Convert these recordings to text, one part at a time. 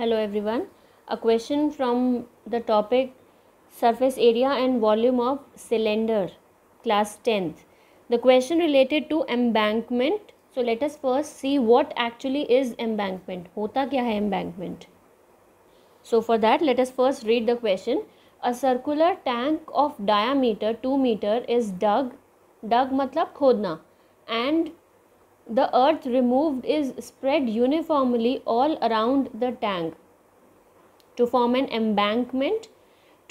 Hello everyone a question from the topic surface area and volume of cylinder class tenth the question related to embankment so let us first see what actually is embankment होता क्या है embankment so for that let us first read the question a circular tank of diameter two metre is dug dug मतलब खोदना and the earth removed is spread uniformly all around the tank to form an embankment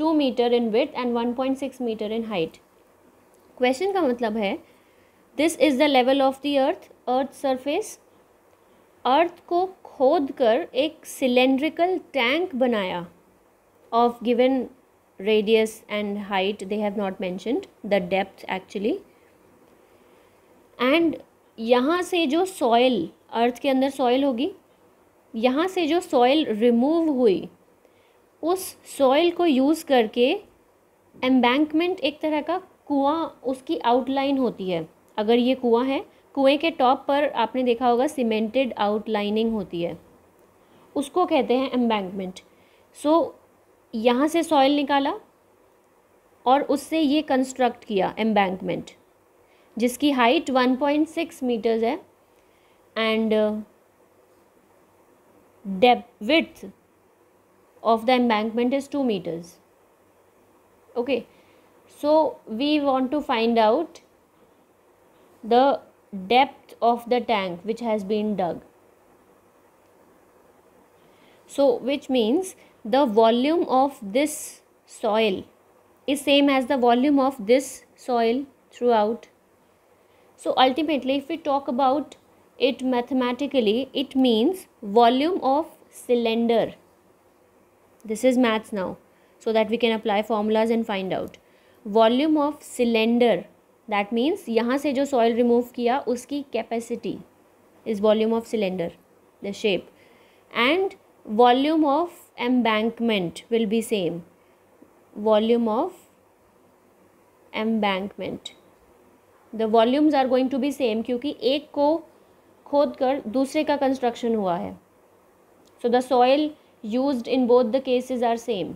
2 meter in width and 1.6 meter in height question ka matlab hai this is the level of the earth earth surface earth ko khod kar ek cylindrical tank banaya of given radius and height they have not mentioned the depth actually and यहाँ से जो soil अर्थ के अंदर soil होगी यहाँ से जो soil remove हुई उस सॉयल को यूज़ करके एम्बैंकमेंट एक तरह का कुआं उसकी आउटलाइन होती है अगर ये कुआं है कुएं के टॉप पर आपने देखा होगा सीमेंटेड आउटलाइनिंग होती है उसको कहते हैं एम्बैंकमेंट सो यहाँ से सॉइल निकाला और उससे ये कंस्ट्रक्ट किया एम्बैंकमेंट जिसकी height one point six metres है and depth width of the embankment is two metres okay so we want to find out the depth of the tank which has been dug so which means the volume of this soil is same as the volume of this soil throughout So ultimately if we talk about it mathematically, it means volume of cylinder. This is maths now so that we can apply formulas and find out. Volume of cylinder that means यहाँ से जो soil remove किया uski capacity is volume of cylinder, the shape and volume of embankment will be same. Volume of embankment the volumes are going to be same क्योंकि एक को खोद कर दूसरे का कंस्ट्रक्शन हुआ है so the soil use in both the cases are same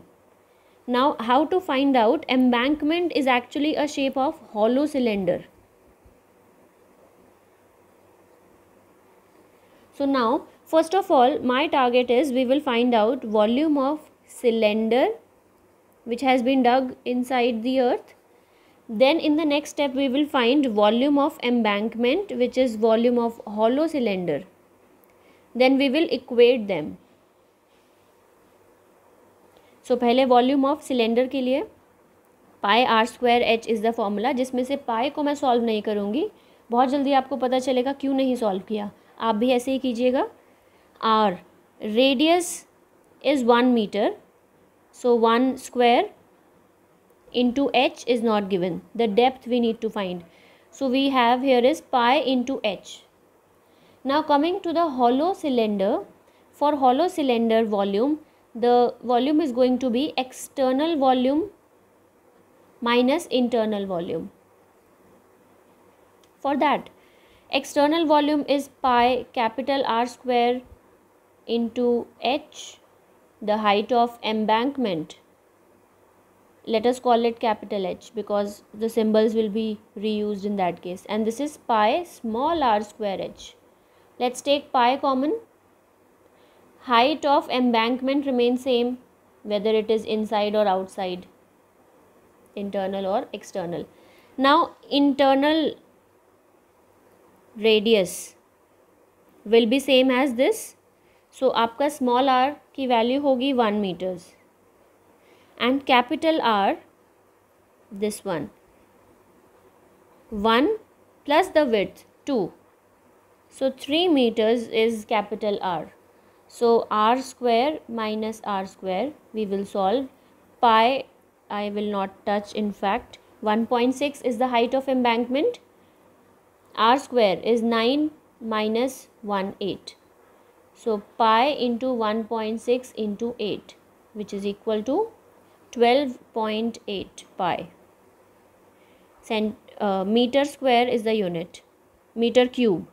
now how to find out embankment is actually a shape of hollow cylinder so now first of all my target is we will find out volume of cylinder which has been dug inside the earth then in the next step we will find volume of embankment which is volume of hollow cylinder then we will equate them so pehle volume of cylinder ke liye pi r square h is the formula jisme se pi ko main solve nahi karungi bahut jaldi aapko pata chalega kyun nahi solve kiya aap bhi aise hi kijiyega r radius is 1 meter so 1 square into h is not given the depth we need to find so we have here is pi into h now coming to the hollow cylinder for hollow cylinder volume the volume is going to be external volume minus internal volume for that external volume is pi capital R square into h the height of embankment let us call it capital H because the symbols will be reused in that case and this is pi small r square h. Let's take pi common. Height of embankment remains same whether it is inside or outside internal or external. Now internal radius will be same as this. So आपका small r की value होगी 1 meters and capital R this one 1 plus the width 2 so 3 meters is capital R so R square minus R square we will solve pi I will not touch in fact 1.6 is the height of embankment R square is 9 minus 1 8 so pi into 1.6 into 8 which is equal to 12.8 pi. Cent, uh, meter square is the unit. Meter cube.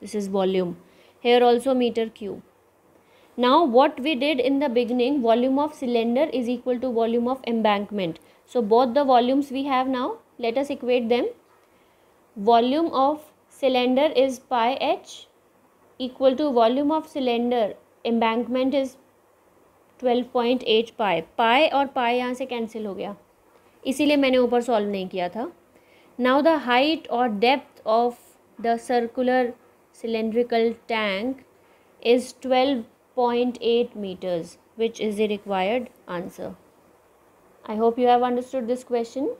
This is volume. Here also meter cube. Now what we did in the beginning, volume of cylinder is equal to volume of embankment. So both the volumes we have now, let us equate them. Volume of cylinder is pi h equal to volume of cylinder, embankment is twelve point eight pi pi और पाए यहाँ से cancel हो गया इसीलिए मैंने ऊपर solve नहीं किया था नाउ द हाइट और depth of the circular cylindrical tank is twelve point eight metres which is the required answer I hope you have understood this question